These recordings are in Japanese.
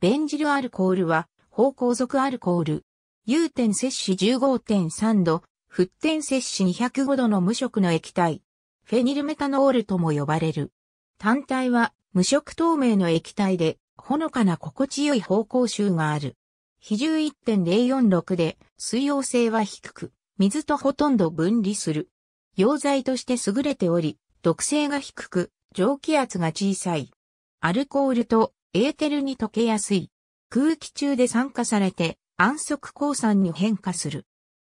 ベンジルアルコールは、芳香属アルコール。有点摂氏15.3度、沸点摂氏205度の無色の液体。フェニルメタノールとも呼ばれる。単体は無色透明の液体で、ほのかな心地よい芳香臭がある。比重1.046で、水溶性は低く、水とほとんど分離する。溶剤として優れており、毒性が低く、蒸気圧が小さい。アルコールとエーテルに溶けやすい。空気中で酸化されて、安息鉱酸に変化する。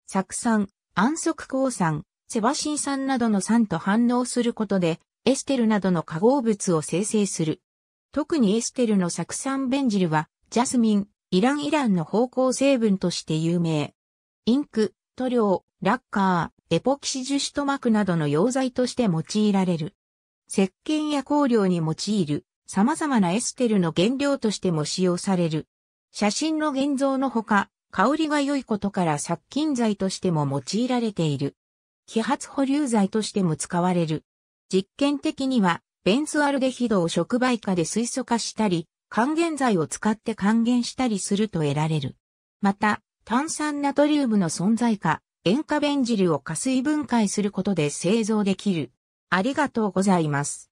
酢酸、安息鉱酸、セバシン酸などの酸と反応することで、エステルなどの化合物を生成する。特にエステルの酢酸ベンジルは、ジャスミン、イランイランの芳香成分として有名。インク、塗料、ラッカー、エポキシ樹脂塗膜などの溶剤として用いられる。石鹸や香料に用いる様々なエステルの原料としても使用される。写真の現像のほか、香りが良いことから殺菌剤としても用いられている。揮発保留剤としても使われる。実験的には、ベンスアルデヒドを触媒化で水素化したり、還元剤を使って還元したりすると得られる。また、炭酸ナトリウムの存在か、塩化ベンジルを加水分解することで製造できる。ありがとうございます。